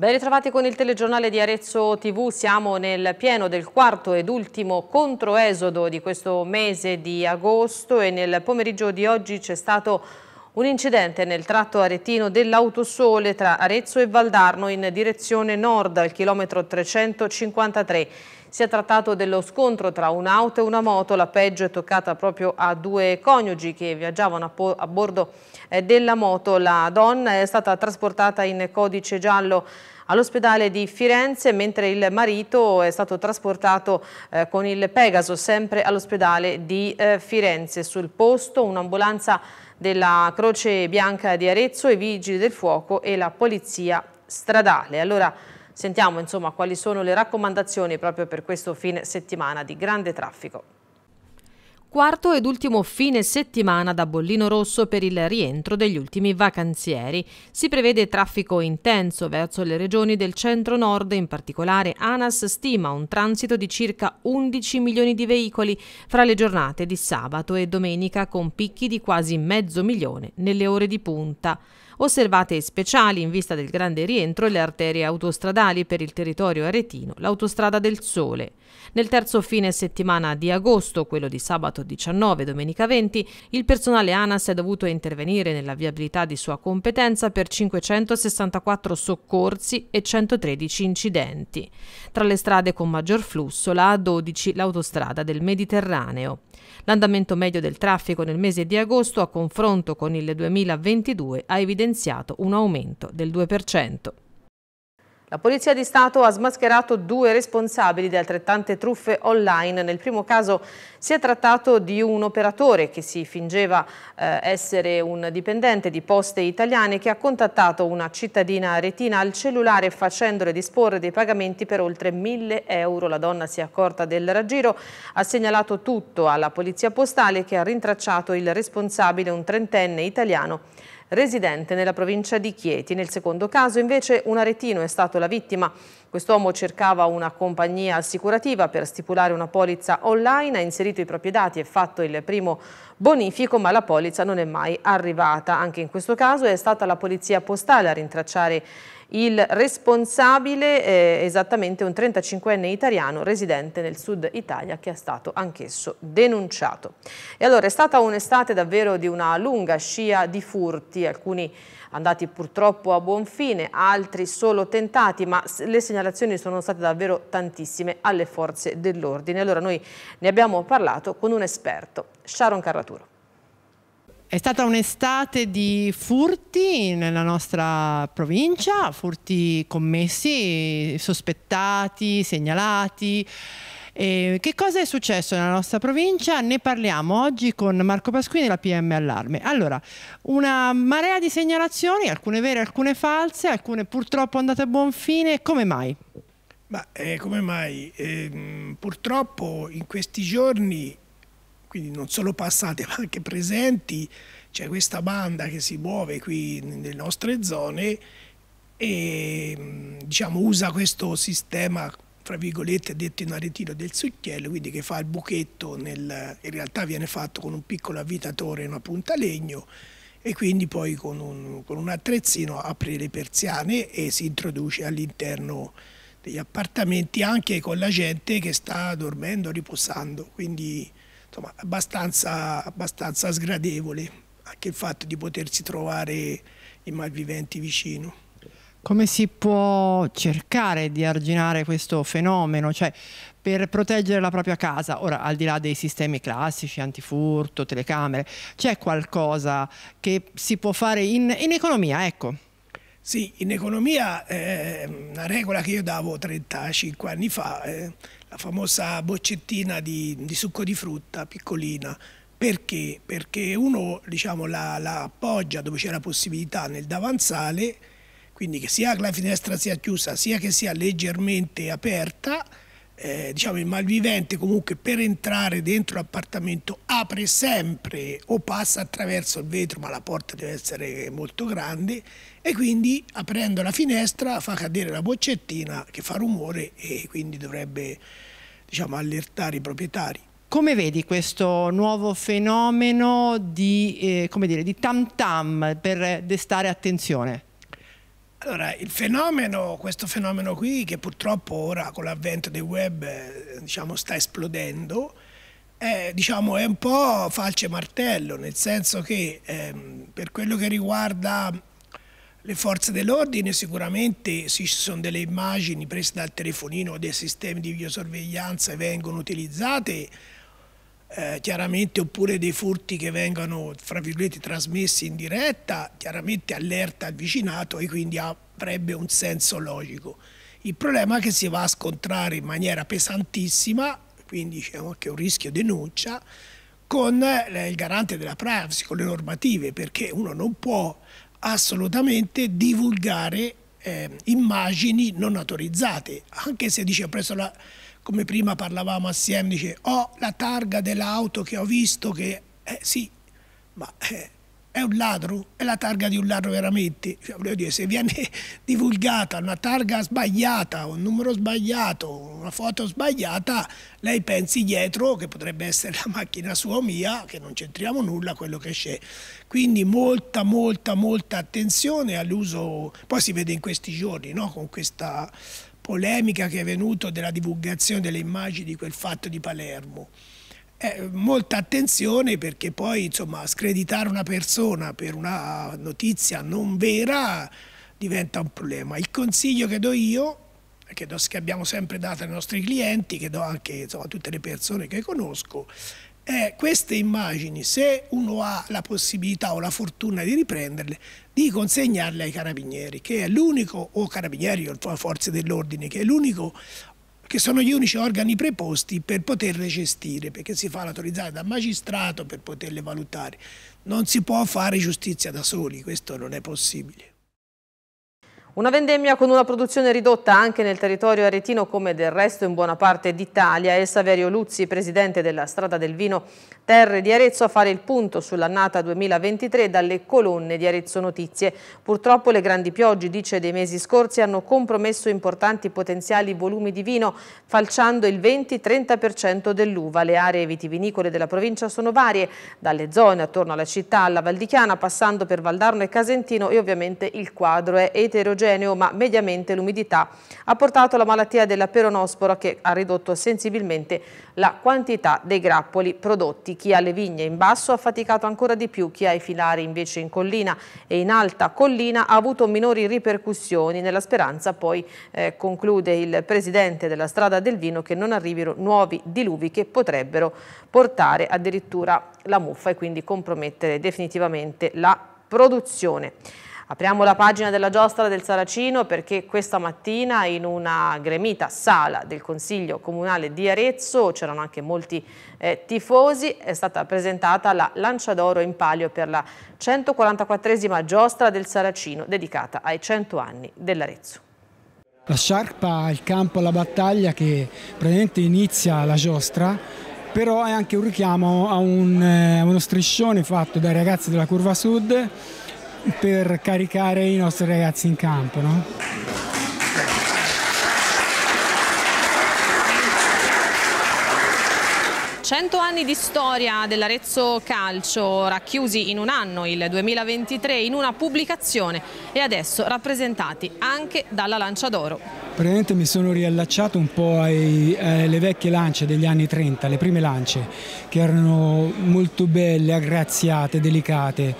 Ben ritrovati con il telegiornale di Arezzo TV, siamo nel pieno del quarto ed ultimo controesodo di questo mese di agosto e nel pomeriggio di oggi c'è stato un incidente nel tratto aretino dell'autosole tra Arezzo e Valdarno in direzione nord al chilometro 353. Si è trattato dello scontro tra un'auto e una moto, la peggio è toccata proprio a due coniugi che viaggiavano a, bordo eh, della moto. La donna è stata trasportata in codice giallo all'ospedale di Firenze, mentre il marito è stato trasportato eh, con il Pegaso sempre all'ospedale di eh, Firenze. Sul posto un'ambulanza della Croce Bianca di Arezzo, i Vigili del Fuoco e la Polizia Stradale. Allora, Sentiamo insomma quali sono le raccomandazioni proprio per questo fine settimana di grande traffico. Quarto ed ultimo fine settimana da bollino rosso per il rientro degli ultimi vacanzieri. Si prevede traffico intenso verso le regioni del centro-nord, in particolare ANAS stima un transito di circa 11 milioni di veicoli fra le giornate di sabato e domenica con picchi di quasi mezzo milione nelle ore di punta. Osservate speciali in vista del grande rientro le arterie autostradali per il territorio aretino, l'autostrada del Sole. Nel terzo fine settimana di agosto, quello di sabato 19 e domenica 20, il personale ANAS è dovuto intervenire nella viabilità di sua competenza per 564 soccorsi e 113 incidenti. Tra le strade con maggior flusso, la A12, l'autostrada del Mediterraneo. L'andamento medio del traffico nel mese di agosto a confronto con il 2022 ha evidenziato evidenziato un aumento del 2%. La Polizia di Stato ha smascherato due responsabili di altrettante truffe online. Nel primo caso si è trattato di un operatore che si fingeva eh, essere un dipendente di Poste Italiane che ha contattato una cittadina retina al cellulare facendole disporre dei pagamenti per oltre 1000 euro. La donna si è accorta del raggiro, ha segnalato tutto alla Polizia Postale che ha rintracciato il responsabile, un trentenne italiano residente nella provincia di Chieti. Nel secondo caso invece un aretino è stato la vittima. Quest'uomo cercava una compagnia assicurativa per stipulare una polizza online, ha inserito i propri dati e fatto il primo bonifico, ma la polizza non è mai arrivata. Anche in questo caso è stata la polizia postale a rintracciare il responsabile è esattamente un 35enne italiano residente nel sud Italia che è stato anch'esso denunciato. E allora è stata un'estate davvero di una lunga scia di furti, alcuni andati purtroppo a buon fine, altri solo tentati, ma le segnalazioni sono state davvero tantissime alle forze dell'ordine. Allora noi ne abbiamo parlato con un esperto, Sharon Carraturo. È stata un'estate di furti nella nostra provincia, furti commessi, sospettati, segnalati. E che cosa è successo nella nostra provincia? Ne parliamo oggi con Marco Pasquini della PM Allarme. Allora, una marea di segnalazioni, alcune vere, alcune false, alcune purtroppo andate a buon fine. Come mai? Ma eh, come mai? Eh, purtroppo in questi giorni quindi non solo passate ma anche presenti, c'è questa banda che si muove qui nelle nostre zone e mm, diciamo, usa questo sistema fra virgolette detto in aretino del succhiello, quindi che fa il buchetto, nel, in realtà viene fatto con un piccolo avvitatore e una punta legno e quindi poi con un, con un attrezzino apre le persiane e si introduce all'interno degli appartamenti anche con la gente che sta dormendo, riposando, quindi insomma, abbastanza, abbastanza sgradevole anche il fatto di potersi trovare i malviventi vicino. Come si può cercare di arginare questo fenomeno? Cioè, per proteggere la propria casa, ora al di là dei sistemi classici, antifurto, telecamere, c'è qualcosa che si può fare in, in economia, ecco. Sì, in economia eh, una regola che io davo 35 anni fa, eh, la famosa boccettina di, di succo di frutta piccolina, perché? Perché uno diciamo, la, la appoggia dove c'è la possibilità nel davanzale, quindi che sia che la finestra sia chiusa, sia che sia leggermente aperta, eh, diciamo il malvivente comunque per entrare dentro l'appartamento apre sempre o passa attraverso il vetro ma la porta deve essere molto grande e quindi aprendo la finestra fa cadere la boccettina che fa rumore e quindi dovrebbe diciamo, allertare i proprietari. Come vedi questo nuovo fenomeno di, eh, di tam tam per destare attenzione? Allora, fenomeno, questo fenomeno qui che purtroppo ora con l'avvento del web eh, diciamo, sta esplodendo, è, diciamo, è, un po' falce martello, nel senso che ehm, per quello che riguarda le forze dell'ordine sicuramente ci sono delle immagini prese dal telefonino o dei sistemi di videosorveglianza e vengono utilizzate eh, chiaramente oppure dei furti che vengano fra virgolette trasmessi in diretta, chiaramente allerta al vicinato e quindi avrebbe un senso logico. Il problema è che si va a scontrare in maniera pesantissima, quindi diciamo anche un rischio denuncia, con eh, il garante della privacy, con le normative, perché uno non può assolutamente divulgare eh, immagini non autorizzate, anche se dice presso la come prima parlavamo assieme, dice ho oh, la targa dell'auto che ho visto che, eh, sì, ma eh, è un ladro, è la targa di un ladro veramente, cioè, dire, se viene divulgata una targa sbagliata, un numero sbagliato, una foto sbagliata, lei pensi dietro che potrebbe essere la macchina sua o mia, che non c'entriamo nulla quello che c'è. Quindi molta, molta, molta attenzione all'uso, poi si vede in questi giorni, no? con questa polemica che è venuta della divulgazione delle immagini di quel fatto di Palermo. Eh, molta attenzione perché poi insomma screditare una persona per una notizia non vera diventa un problema. Il consiglio che do io, che, do, che abbiamo sempre dato ai nostri clienti, che do anche insomma, a tutte le persone che conosco, eh, queste immagini, se uno ha la possibilità o la fortuna di riprenderle, di consegnarle ai carabinieri, che è l'unico, o carabinieri o forze dell'ordine, che è l'unico che sono gli unici organi preposti per poterle gestire, perché si fa l'autorizzazione dal magistrato per poterle valutare. Non si può fare giustizia da soli, questo non è possibile. Una vendemmia con una produzione ridotta anche nel territorio aretino come del resto in buona parte d'Italia È Saverio Luzzi, presidente della Strada del Vino Terre di Arezzo, a fare il punto sull'annata 2023 dalle colonne di Arezzo Notizie. Purtroppo le grandi piogge, dice, dei mesi scorsi hanno compromesso importanti potenziali volumi di vino, falciando il 20-30% dell'uva. Le aree vitivinicole della provincia sono varie, dalle zone attorno alla città alla Valdichiana, passando per Valdarno e Casentino e ovviamente il quadro è eterogeneo eterogeneo, ma mediamente l'umidità ha portato alla malattia della peronospora che ha ridotto sensibilmente la quantità dei grappoli prodotti. Chi ha le vigne in basso ha faticato ancora di più, chi ha i filari invece in collina e in alta collina ha avuto minori ripercussioni. Nella speranza poi eh, conclude il presidente della strada del vino che non arrivino nuovi diluvi che potrebbero portare addirittura la muffa e quindi compromettere definitivamente la produzione. Apriamo la pagina della giostra del Saracino perché questa mattina in una gremita sala del Consiglio Comunale di Arezzo, c'erano anche molti eh, tifosi, è stata presentata la Lancia d'Oro in palio per la 144esima giostra del Saracino dedicata ai 100 anni dell'Arezzo. La sciarpa è il campo alla battaglia che praticamente inizia la giostra però è anche un richiamo a, un, eh, a uno striscione fatto dai ragazzi della Curva Sud per caricare i nostri ragazzi in campo. No? Cento anni di storia dell'Arezzo Calcio racchiusi in un anno, il 2023, in una pubblicazione e adesso rappresentati anche dalla Lancia d'Oro praticamente mi sono riallacciato un po' ai, alle vecchie lance degli anni 30, le prime lance che erano molto belle, aggraziate, delicate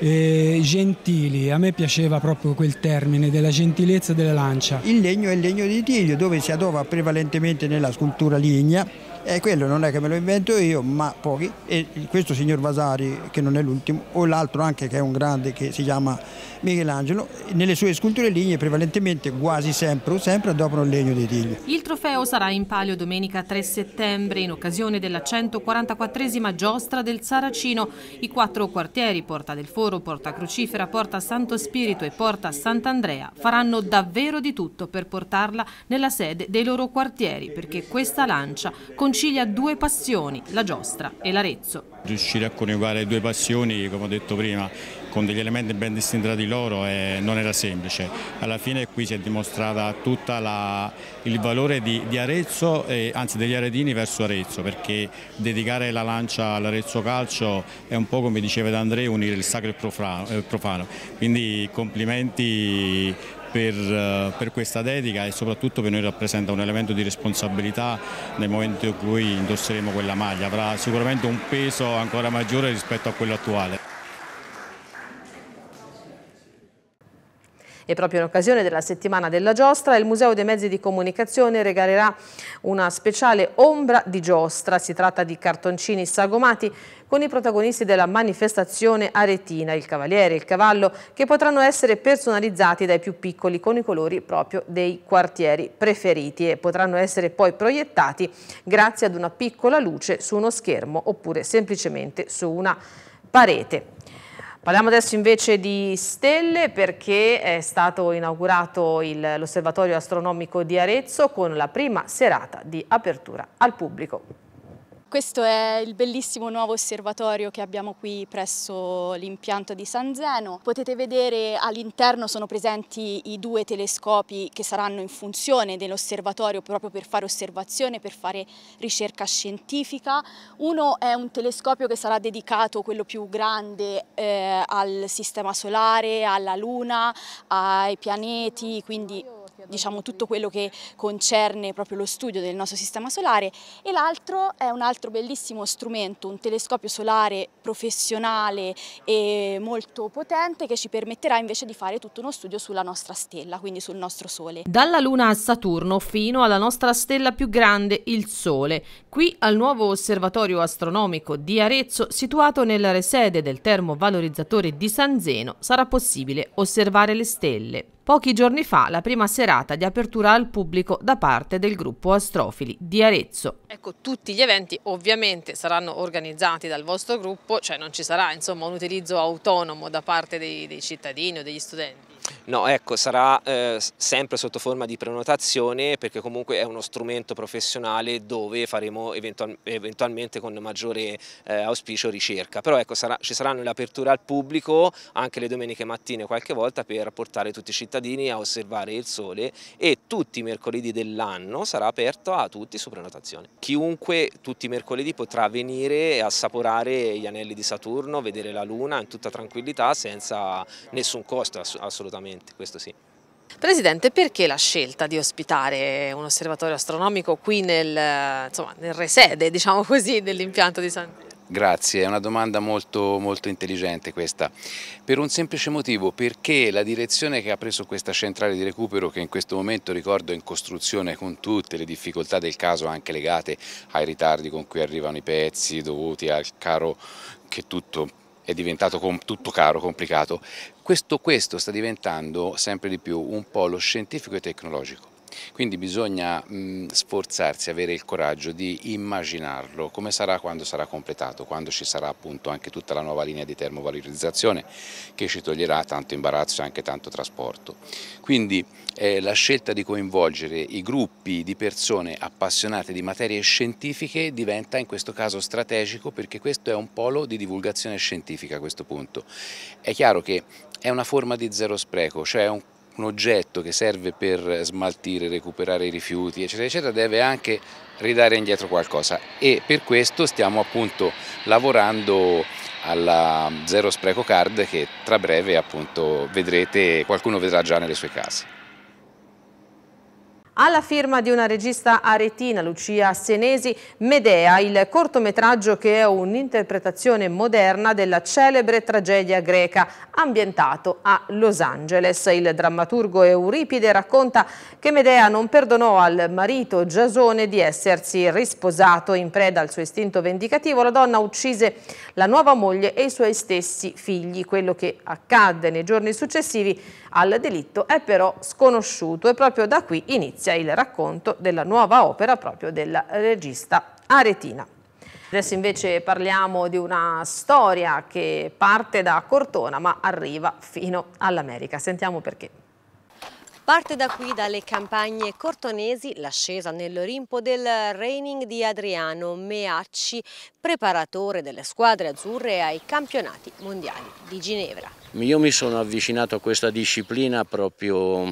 eh, gentili, a me piaceva proprio quel termine della gentilezza della lancia. Il legno è il legno di Tiglio dove si adova prevalentemente nella scultura lignea e eh, quello non è che me lo invento io, ma pochi. E questo signor Vasari, che non è l'ultimo, o l'altro anche che è un grande che si chiama Michelangelo, nelle sue sculture lignee prevalentemente quasi sempre o sempre adoperano il legno dei tiglio. Il trofeo sarà in palio domenica 3 settembre in occasione della 144esima giostra del Saracino. I quattro quartieri, Porta del Foro, Porta Crucifera, Porta Santo Spirito e Porta Sant'Andrea, faranno davvero di tutto per portarla nella sede dei loro quartieri perché questa lancia con concilia due passioni, la giostra e l'Arezzo. Riuscire a coniugare due passioni, come ho detto prima, con degli elementi ben distinti tra di loro eh, non era semplice. Alla fine qui si è dimostrata tutto il valore di, di Arezzo, eh, anzi degli aretini verso Arezzo, perché dedicare la lancia all'Arezzo Calcio è un po' come diceva D'Andrea, unire il sacro e il eh, profano. Quindi complimenti per, eh, per, questa dedica e soprattutto per noi rappresenta un elemento di responsabilità nel momento in cui indosseremo quella maglia, avrà sicuramente un peso ancora maggiore rispetto a quello attuale. E proprio in occasione della settimana della giostra, il Museo dei Mezzi di Comunicazione regalerà una speciale ombra di giostra. Si tratta di cartoncini sagomati con i protagonisti della manifestazione aretina, il cavaliere e il cavallo, che potranno essere personalizzati dai più piccoli con i colori proprio dei quartieri preferiti e potranno essere poi proiettati grazie ad una piccola luce su uno schermo oppure semplicemente su una parete. Parliamo adesso invece di stelle perché è stato inaugurato l'osservatorio astronomico di Arezzo con la prima serata di apertura al pubblico. Questo è il bellissimo nuovo osservatorio che abbiamo qui presso l'impianto di San Zeno. Potete vedere all'interno sono presenti i due telescopi che saranno in funzione dell'osservatorio proprio per fare osservazione, per fare ricerca scientifica. Uno è un telescopio che sarà dedicato, quello più grande, eh, al sistema solare, alla luna, ai pianeti, quindi diciamo, tutto quello che concerne proprio lo studio del nostro sistema solare e l'altro è un altro bellissimo strumento, un telescopio solare professionale e molto potente che ci permetterà invece di fare tutto uno studio sulla nostra stella, quindi sul nostro Sole. Dalla Luna a Saturno fino alla nostra stella più grande, il Sole. Qui al nuovo osservatorio astronomico di Arezzo, situato nella resede del termovalorizzatore di San Zeno, sarà possibile osservare le stelle. Pochi giorni fa la prima serata di apertura al pubblico da parte del gruppo Astrofili di Arezzo. Ecco, tutti gli eventi ovviamente saranno organizzati dal vostro gruppo, cioè non ci sarà insomma, un utilizzo autonomo da parte dei, dei cittadini o degli studenti. No, ecco, sarà eh, sempre sotto forma di prenotazione perché comunque è uno strumento professionale dove faremo eventual eventualmente con maggiore eh, auspicio ricerca. Però ecco, sarà, ci saranno le aperture al pubblico anche le domeniche mattine qualche volta per portare tutti i cittadini a osservare il sole e tutti i mercoledì dell'anno sarà aperto a tutti su prenotazione. Chiunque tutti i mercoledì potrà venire e assaporare gli anelli di Saturno, vedere la Luna in tutta tranquillità senza nessun costo assolutamente assolutamente, questo sì. Presidente, perché la scelta di ospitare un osservatorio astronomico qui nel, insomma, nel resede, diciamo dell'impianto di San Grazie, è una domanda molto, molto intelligente questa. Per un semplice motivo, perché la direzione che ha preso questa centrale di recupero, che in questo momento ricordo è in costruzione con tutte le difficoltà del caso anche legate ai ritardi con cui arrivano i pezzi dovuti al caro che tutto è diventato tutto caro, complicato. Questo, questo sta diventando sempre di più un polo scientifico e tecnologico. Quindi bisogna mh, sforzarsi, avere il coraggio di immaginarlo, come sarà quando sarà completato, quando ci sarà appunto anche tutta la nuova linea di termovalorizzazione che ci toglierà tanto imbarazzo e anche tanto trasporto. Quindi eh, la scelta di coinvolgere i gruppi di persone appassionate di materie scientifiche diventa in questo caso strategico perché questo è un polo di divulgazione scientifica a questo punto. È chiaro che è una forma di zero spreco, cioè è un un oggetto che serve per smaltire, recuperare i rifiuti, eccetera, eccetera, deve anche ridare indietro qualcosa e per questo stiamo appunto lavorando alla Zero Spreco Card che tra breve appunto vedrete, qualcuno vedrà già nelle sue case. Alla firma di una regista aretina, Lucia Senesi, Medea, il cortometraggio che è un'interpretazione moderna della celebre tragedia greca, ambientato a Los Angeles. Il drammaturgo Euripide racconta che Medea non perdonò al marito Giasone di essersi risposato in preda al suo istinto vendicativo. La donna uccise la nuova moglie e i suoi stessi figli. Quello che accadde nei giorni successivi al delitto è però sconosciuto e proprio da qui inizia inizia il racconto della nuova opera proprio del regista aretina. Adesso invece parliamo di una storia che parte da Cortona ma arriva fino all'America. Sentiamo perché. Parte da qui, dalle campagne cortonesi, l'ascesa nell'Olimpo del reining di Adriano Meacci, preparatore delle squadre azzurre ai campionati mondiali di Ginevra. Io mi sono avvicinato a questa disciplina proprio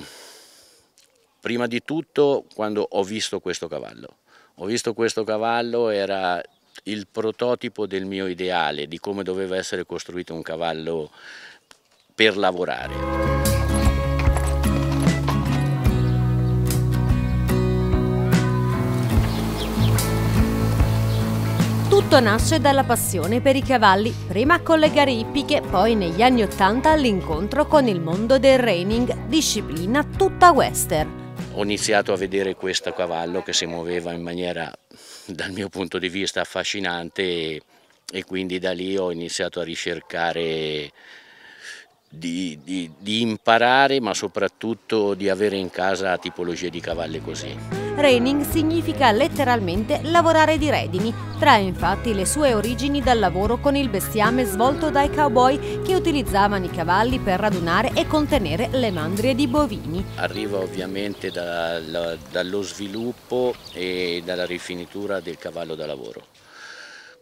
Prima di tutto quando ho visto questo cavallo, ho visto questo cavallo era il prototipo del mio ideale, di come doveva essere costruito un cavallo per lavorare. Tutto nasce dalla passione per i cavalli, prima con le gare ippiche, poi negli anni Ottanta all'incontro con il mondo del reining, disciplina tutta western ho iniziato a vedere questo cavallo che si muoveva in maniera dal mio punto di vista affascinante e, e quindi da lì ho iniziato a ricercare di, di, di imparare ma soprattutto di avere in casa tipologie di cavalli così. Reining significa letteralmente lavorare di redini, trae infatti le sue origini dal lavoro con il bestiame svolto dai cowboy che utilizzavano i cavalli per radunare e contenere le mandrie di bovini. Arriva ovviamente dal, dallo sviluppo e dalla rifinitura del cavallo da lavoro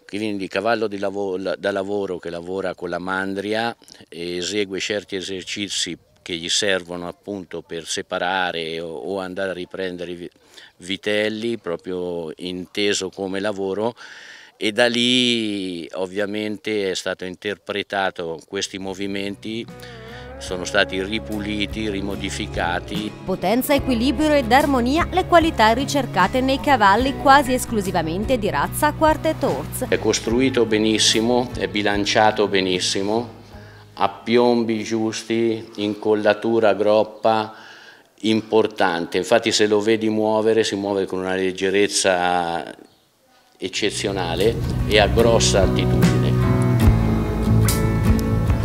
quindi il cavallo da lavoro che lavora con la mandria esegue certi esercizi che gli servono appunto per separare o, andare a riprendere i vitelli proprio inteso come lavoro e da lì ovviamente è stato interpretato questi movimenti sono stati ripuliti, rimodificati. Potenza, equilibrio ed armonia, le qualità ricercate nei cavalli quasi esclusivamente di razza quartet horse. È costruito benissimo, è bilanciato benissimo, a piombi giusti, incollatura groppa importante. Infatti se lo vedi muovere si muove con una leggerezza eccezionale e a grossa altitudine.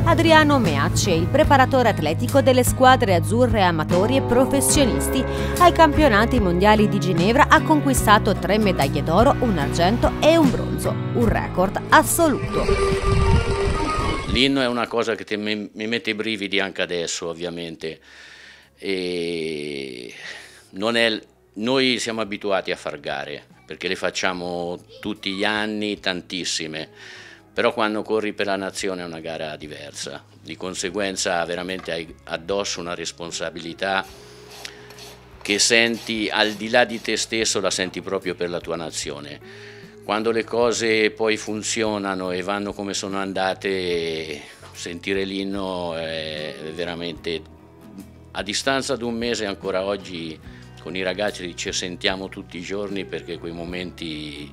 Adriano Meacce, il preparatore atletico delle squadre azzurre amatori e professionisti. Ai campionati mondiali di Ginevra ha conquistato tre medaglie d'oro, un argento e un bronzo, un record assoluto. L'inno è una cosa che te, mi, mi, mette i brividi anche adesso, ovviamente. E è, noi siamo abituati a far gare, perché le facciamo tutti gli anni, tantissime. Però quando corri per la nazione è una gara diversa, di conseguenza veramente hai addosso una responsabilità che senti al di là di te stesso, la senti proprio per la tua nazione quando le cose poi funzionano e vanno come sono andate, sentire l'inno è veramente... A distanza di un mese ancora oggi con i ragazzi ci sentiamo tutti i giorni perché quei momenti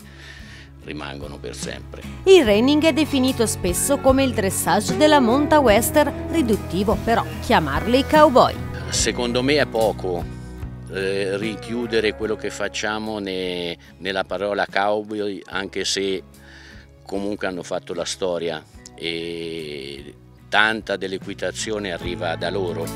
rimangono per sempre. Il reining è definito spesso come il dressage della monta western, riduttivo però chiamarli cowboy. Secondo me è poco, eh, rinchiudere quello che facciamo ne, nella parola cowboy, anche se comunque hanno fatto la storia e tanta dell'equitazione arriva da loro.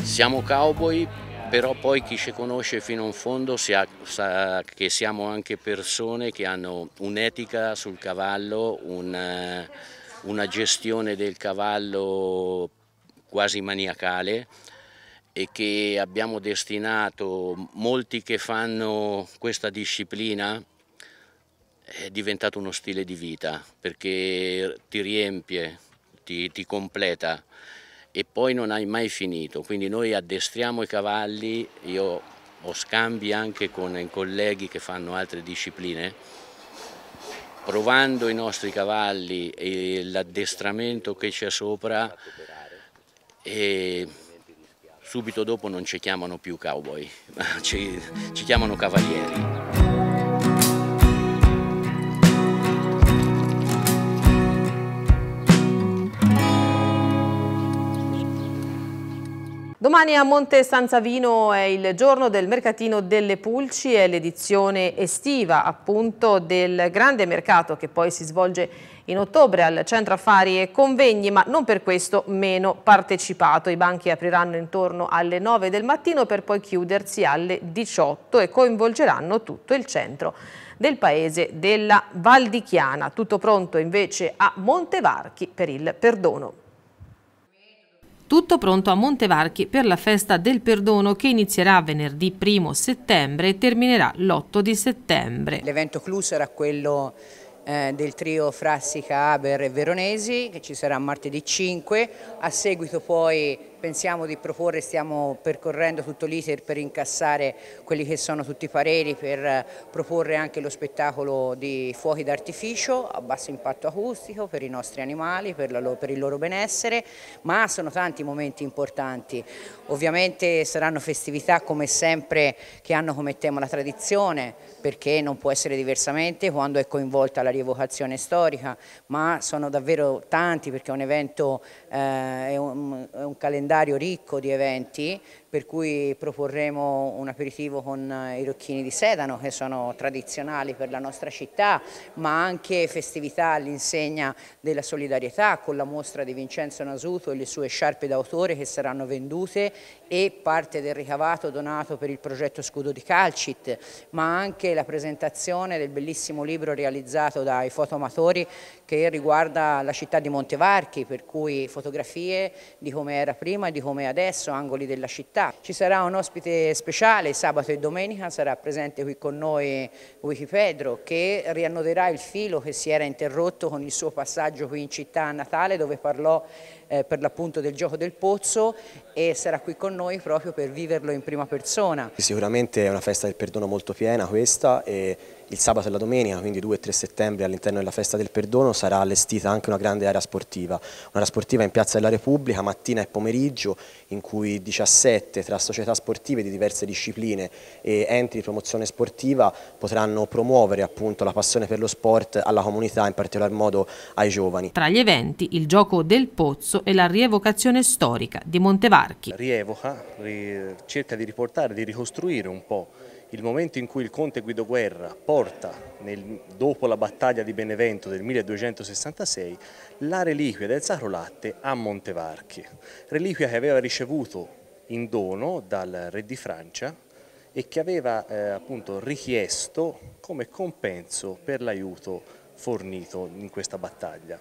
Siamo cowboy, però poi chi ci conosce fino in fondo sa, sa che siamo anche persone che hanno un'etica sul cavallo, una, una gestione del cavallo quasi maniacale e che abbiamo destinato molti che fanno questa disciplina è diventato uno stile di vita perché ti riempie, ti, ti completa e poi non hai mai finito. Quindi noi addestriamo i cavalli, io ho scambi anche con colleghi che fanno altre discipline, provando i nostri cavalli e l'addestramento che c'è sopra. E subito dopo non ci chiamano più cowboy, ma ci, ci chiamano cavalieri. Domani a Monte San Savino è il giorno del mercatino delle pulci, è l'edizione estiva appunto del grande mercato che poi si svolge in ottobre al centro affari e convegni, ma non per questo meno partecipato. I banchi apriranno intorno alle 9 del mattino per poi chiudersi alle 18 e coinvolgeranno tutto il centro del paese della Val di Chiana. Tutto pronto invece a Montevarchi per il perdono. Tutto pronto a Montevarchi per la festa del perdono che inizierà venerdì 1 settembre e terminerà l'8 di settembre. L'evento cluso era quello eh, del trio Frassica, Aber e Veronesi che ci sarà martedì 5, a seguito poi pensiamo di proporre, stiamo percorrendo tutto l'iter per incassare quelli che sono tutti i pareri, per proporre anche lo spettacolo di fuochi d'artificio a basso impatto acustico per i nostri animali, per, loro, per il loro benessere, ma sono tanti momenti importanti. Ovviamente saranno festività come sempre che hanno come tema la tradizione, perché non può essere diversamente quando è coinvolta la rievocazione storica, ma sono davvero tanti perché è un evento, eh, è un, è un calendario calendario ricco di eventi per cui proporremo un aperitivo con i rocchini di sedano che sono tradizionali per la nostra città, ma anche festività all'insegna della solidarietà con la mostra di Vincenzo Nasuto e le sue sciarpe d'autore che saranno vendute e parte del ricavato donato per il progetto Scudo di Calcit, ma anche la presentazione del bellissimo libro realizzato dai fotomatori che riguarda la città di Montevarchi, per cui fotografie di come era prima e di come è adesso, angoli della città, città. Ci sarà un ospite speciale sabato e domenica, sarà presente qui con noi Wikipedro che riannoderà il filo che si era interrotto con il suo passaggio qui in città a Natale dove parlò eh, per l'appunto del gioco del pozzo e sarà qui con noi proprio per viverlo in prima persona. Sicuramente è una festa del perdono molto piena questa e il sabato e la domenica, quindi 2 e 3 settembre all'interno della festa del perdono sarà allestita anche una grande area sportiva, un'area sportiva in Piazza della Repubblica mattina e pomeriggio in cui 17 tra società sportive di diverse discipline e enti di promozione sportiva potranno promuovere appunto la passione per lo sport alla comunità, in particolar modo ai giovani. Tra gli eventi il gioco del pozzo processo e la rievocazione storica di Montevarchi. Rievoca, cerca di riportare, di ricostruire un po' il momento in cui il conte Guido Guerra porta, nel, dopo la battaglia di Benevento del 1266, la reliquia del Sacro Latte a Montevarchi, reliquia che aveva ricevuto in dono dal re di Francia e che aveva eh, appunto richiesto come compenso per l'aiuto fornito in questa battaglia.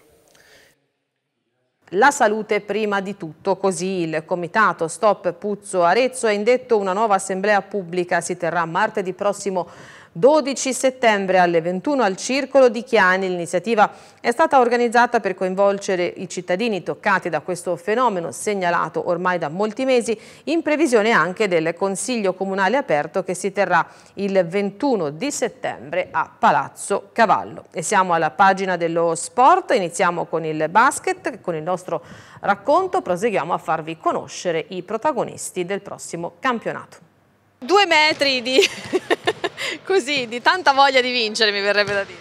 La salute prima di tutto, così il comitato Stop Puzzo Arezzo ha indetto una nuova assemblea pubblica, si terrà martedì prossimo 12 settembre alle 21 al Circolo di Chiani. L'iniziativa è stata organizzata per coinvolgere i cittadini toccati da questo fenomeno segnalato ormai da molti mesi in previsione anche del Consiglio Comunale Aperto che si terrà il 21 di settembre a Palazzo Cavallo. E siamo alla pagina dello sport, iniziamo con il basket, con il nostro racconto proseguiamo a farvi conoscere i protagonisti del prossimo campionato. Due metri di così, di tanta voglia di vincere mi verrebbe da dire.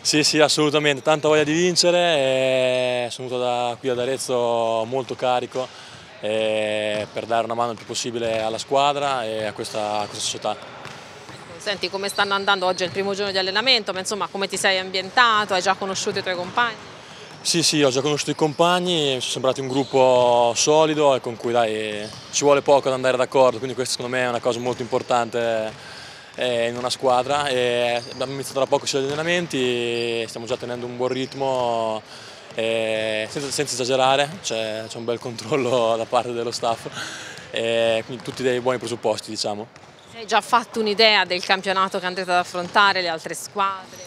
Sì, sì, assolutamente, tanta voglia di vincere, e eh, sono venuto da qui ad Arezzo molto carico eh, per dare una mano il più possibile alla squadra e a questa, a questa società. Ecco, senti, come stanno andando oggi? È il primo giorno di allenamento, ma insomma come ti sei ambientato? Hai già conosciuto i tuoi compagni? Sì, sì, ho già conosciuto i compagni, sono sembrati un gruppo solido e con cui dai, ci vuole poco ad andare d'accordo, quindi questa secondo me è una cosa molto importante eh, in una squadra. E abbiamo iniziato da poco sugli allenamenti, stiamo già tenendo un buon ritmo. Senza, senza, esagerare, c'è un bel controllo da parte dello staff, quindi tutti dei buoni presupposti diciamo. Hai già fatto un'idea del campionato che andrete ad affrontare, le altre squadre?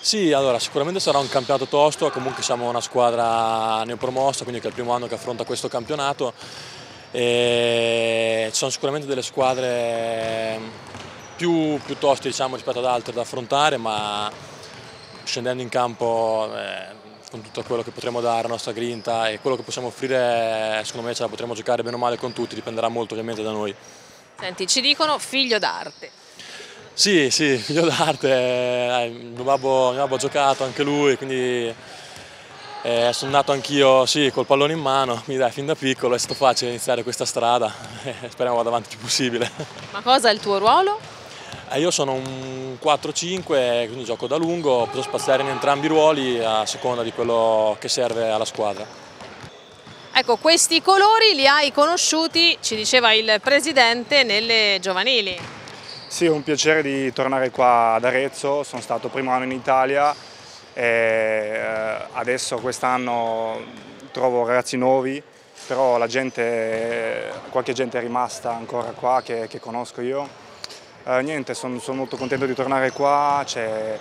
Sì, allora sicuramente sarà un campionato tosto, comunque siamo una squadra neopromossa, quindi che è il primo anno che affronta questo campionato. E ci sono sicuramente delle squadre più, più toste diciamo, rispetto ad altri da affrontare, ma scendendo in campo eh, con tutto quello che potremo dare, la nostra grinta e quello che possiamo offrire, secondo me ce la potremo giocare bene o male con tutti, dipenderà molto ovviamente da noi. Senti, ci dicono figlio d'arte. Sì, sì, figlio d'arte, eh, mio, babbo, mio babbo ha giocato anche lui, quindi eh, sono nato anch'io sì, col pallone in mano, quindi dai, fin da piccolo è stato facile iniziare questa strada, eh, speriamo vada avanti il più possibile. Ma cosa è il tuo ruolo? Eh, io sono un 4-5, quindi gioco da lungo, posso spaziare in entrambi i ruoli a seconda di quello che serve alla squadra. Ecco, questi colori li hai conosciuti, ci diceva il presidente, nelle giovanili. Sì, è un piacere di tornare qua ad Arezzo, sono stato primo anno in Italia e eh, adesso quest'anno trovo ragazzi nuovi, però gente, qualche gente è rimasta ancora qua che, che conosco io eh, niente, sono son molto contento di tornare qua, cioè,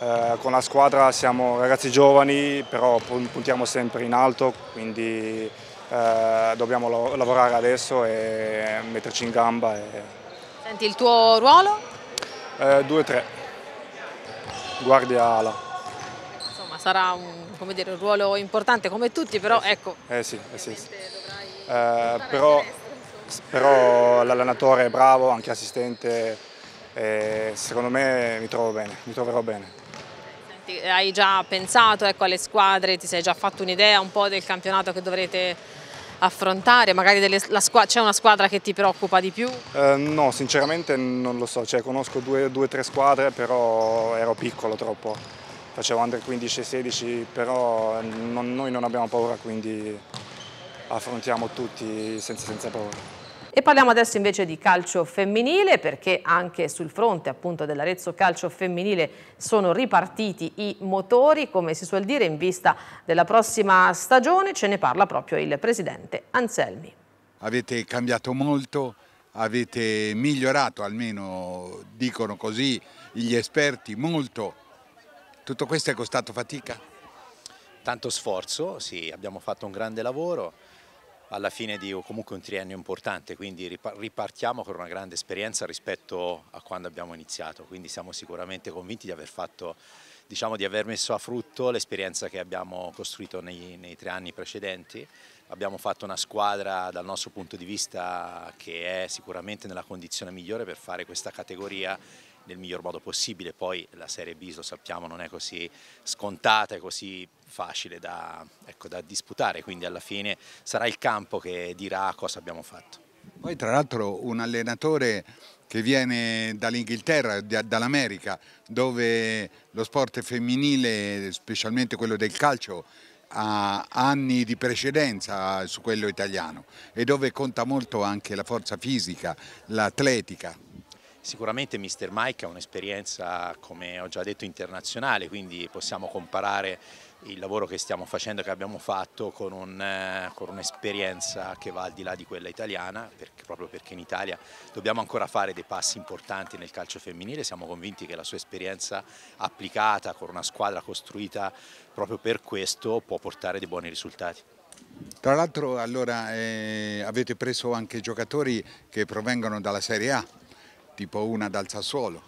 eh, con la squadra siamo ragazzi giovani, però puntiamo sempre in alto, quindi eh, dobbiamo lavorare adesso e metterci in gamba. E... Senti, il tuo ruolo? 2-3, eh, guardia ala. Insomma, sarà un, dire, un, ruolo importante come tutti, però eh ecco. Eh sì, eh sì. sì. Però, però l'allenatore è bravo, anche assistente, e secondo me mi trovo bene, mi troverò bene. Senti, hai già pensato ecco, alle squadre, ti sei già fatto un'idea un po' del campionato che dovrete affrontare? Magari c'è una squadra che ti preoccupa di più? Eh, no, sinceramente non lo so, cioè, conosco due o tre squadre, però ero piccolo troppo, facevo under 15 e 16, però non, noi non abbiamo paura, quindi affrontiamo tutti senza, senza paura. E parliamo adesso invece di calcio femminile perché anche sul fronte appunto dell'Arezzo calcio femminile sono ripartiti i motori, come si suol dire, in vista della prossima stagione. Ce ne parla proprio il presidente Anselmi. Avete cambiato molto, avete migliorato, almeno dicono così gli esperti, molto. Tutto questo è costato fatica? Tanto sforzo, sì, abbiamo fatto un grande lavoro alla fine di comunque un triennio importante, quindi ripartiamo con una grande esperienza rispetto a quando abbiamo iniziato, quindi siamo sicuramente convinti di aver, fatto, diciamo, di aver messo a frutto l'esperienza che abbiamo costruito nei, nei tre anni precedenti, abbiamo fatto una squadra dal nostro punto di vista che è sicuramente nella condizione migliore per fare questa categoria nel miglior modo possibile. Poi la Serie B, lo sappiamo, non è così scontata, è così facile da, ecco, da disputare, quindi alla fine sarà il campo che dirà cosa abbiamo fatto. Poi tra l'altro un allenatore che viene dall'Inghilterra, dall'America, dove lo sport femminile, specialmente quello del calcio, ha anni di precedenza su quello italiano e dove conta molto anche la forza fisica, l'atletica. Sicuramente Mr. Mike ha un'esperienza, come ho già detto, internazionale, quindi possiamo comparare il lavoro che stiamo facendo, che abbiamo fatto, eh, con, un'esperienza che va al di là di quella italiana, perché, proprio perché in Italia dobbiamo ancora fare dei passi importanti nel calcio femminile, siamo convinti che la sua esperienza applicata con una squadra costruita proprio per questo può portare dei buoni risultati. Tra l'altro allora eh, avete preso anche giocatori che provengono dalla Serie A tipo una dal Sassuolo.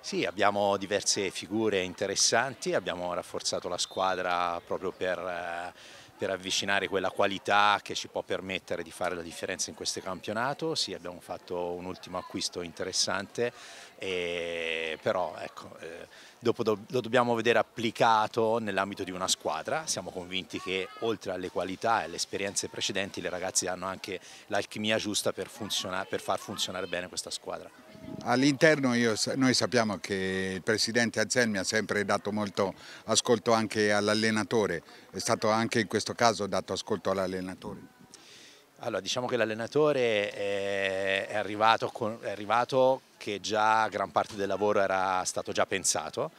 Sì, abbiamo diverse figure interessanti, abbiamo rafforzato la squadra proprio per eh, per avvicinare quella qualità che ci può permettere di fare la differenza in questo campionato. Sì, abbiamo fatto un ultimo acquisto interessante, e, però ecco, eh, dopo do, lo dobbiamo vedere applicato nell'ambito di una squadra. Siamo convinti che oltre alle qualità e alle esperienze precedenti le ragazze hanno anche l'alchimia giusta per, per far funzionare bene questa squadra. All'interno noi sappiamo che il presidente Anselmi ha sempre dato molto ascolto anche all'allenatore, è stato anche in questo caso dato ascolto all'allenatore. Allora diciamo che l'allenatore è arrivato, con, è arrivato che già gran parte del lavoro era stato già pensato,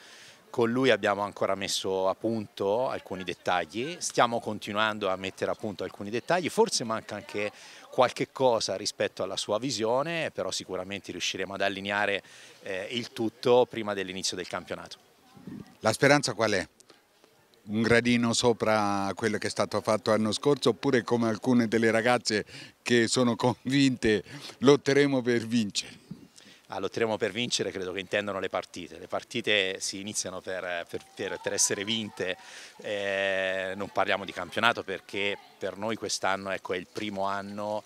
con lui abbiamo ancora messo a punto alcuni dettagli, stiamo continuando a mettere a punto alcuni dettagli, forse manca anche qualche cosa rispetto alla sua visione, però sicuramente riusciremo ad allineare eh, il tutto prima dell'inizio del campionato. La speranza qual è? un gradino sopra quello che è stato fatto l'anno scorso oppure come alcune delle ragazze che sono convinte lotteremo per vincere? a ah, lotteremo per vincere credo che intendano le partite. Le partite si iniziano per, per, per essere vinte, eh, non parliamo di campionato perché per noi quest'anno ecco, è il primo anno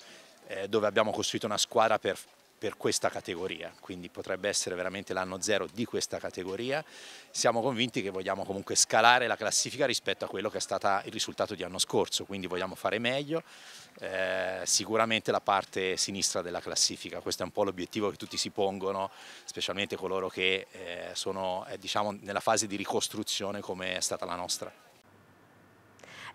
eh, dove abbiamo costruito una squadra per per questa categoria, quindi potrebbe essere veramente l'anno zero di questa categoria. Siamo convinti che vogliamo comunque scalare la classifica rispetto a quello che è stato il risultato di anno scorso, quindi vogliamo fare meglio, eh, sicuramente la parte sinistra della classifica, questo è un po' l'obiettivo che tutti si pongono, specialmente coloro che eh, sono eh, diciamo, nella fase di ricostruzione come è stata la nostra.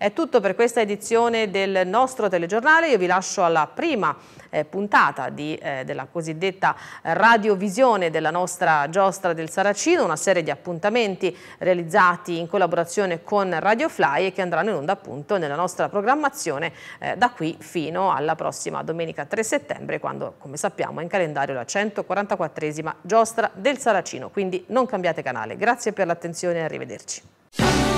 È tutto per questa edizione del nostro telegiornale, io vi lascio alla prima eh, puntata di, eh, della cosiddetta radiovisione della nostra giostra del Saracino, una serie di appuntamenti realizzati in collaborazione con Radio Fly e che andranno in onda appunto nella nostra programmazione eh, da qui fino alla prossima domenica 3 settembre quando come sappiamo è in calendario la 144esima giostra del Saracino, quindi non cambiate canale. Grazie per l'attenzione e arrivederci.